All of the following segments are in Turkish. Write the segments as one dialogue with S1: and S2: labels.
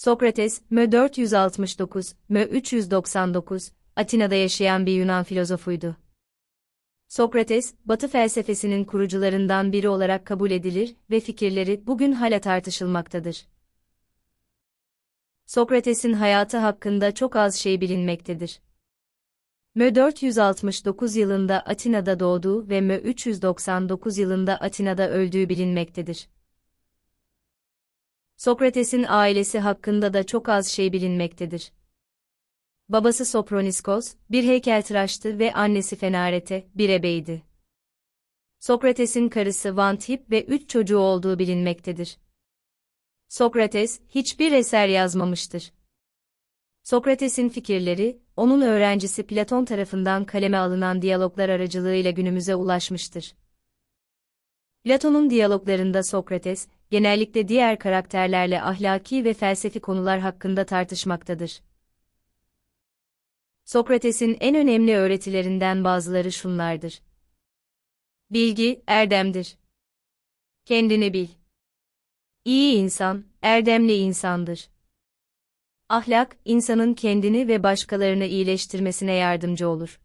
S1: Sokrates, Mö 469, Mö 399, Atina'da yaşayan bir Yunan filozofuydu. Sokrates, Batı felsefesinin kurucularından biri olarak kabul edilir ve fikirleri bugün hala tartışılmaktadır. Sokrates'in hayatı hakkında çok az şey bilinmektedir. Mö 469 yılında Atina'da doğduğu ve Mö 399 yılında Atina'da öldüğü bilinmektedir. Sokrates'in ailesi hakkında da çok az şey bilinmektedir. Babası Soproniskos, bir heykeltıraştı ve annesi Fenarete, bir ebeydi. Sokrates'in karısı Vantip ve üç çocuğu olduğu bilinmektedir. Sokrates, hiçbir eser yazmamıştır. Sokrates'in fikirleri, onun öğrencisi Platon tarafından kaleme alınan diyaloglar aracılığıyla günümüze ulaşmıştır. Platon'un diyaloglarında Sokrates, genellikle diğer karakterlerle ahlaki ve felsefi konular hakkında tartışmaktadır. Sokrates'in en önemli öğretilerinden bazıları şunlardır. Bilgi, erdemdir. Kendini bil. İyi insan, erdemli insandır. Ahlak, insanın kendini ve başkalarını iyileştirmesine yardımcı olur.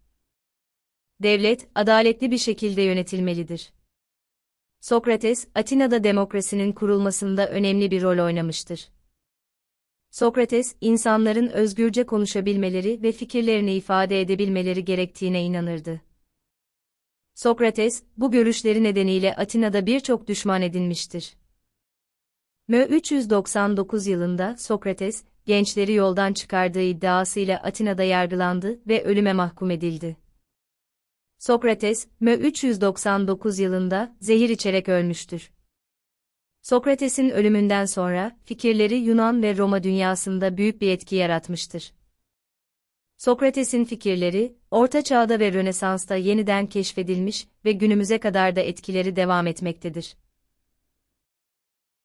S1: Devlet, adaletli bir şekilde yönetilmelidir. Sokrates, Atina'da demokrasinin kurulmasında önemli bir rol oynamıştır. Sokrates, insanların özgürce konuşabilmeleri ve fikirlerini ifade edebilmeleri gerektiğine inanırdı. Sokrates, bu görüşleri nedeniyle Atina'da birçok düşman edinmiştir. Mö 399 yılında Sokrates, gençleri yoldan çıkardığı iddiasıyla Atina'da yargılandı ve ölüme mahkum edildi. Sokrates, M 399 yılında zehir içerek ölmüştür. Sokrates'in ölümünden sonra fikirleri Yunan ve Roma dünyasında büyük bir etki yaratmıştır. Sokrates'in fikirleri Orta Çağ'da ve Rönesans'ta yeniden keşfedilmiş ve günümüze kadar da etkileri devam etmektedir.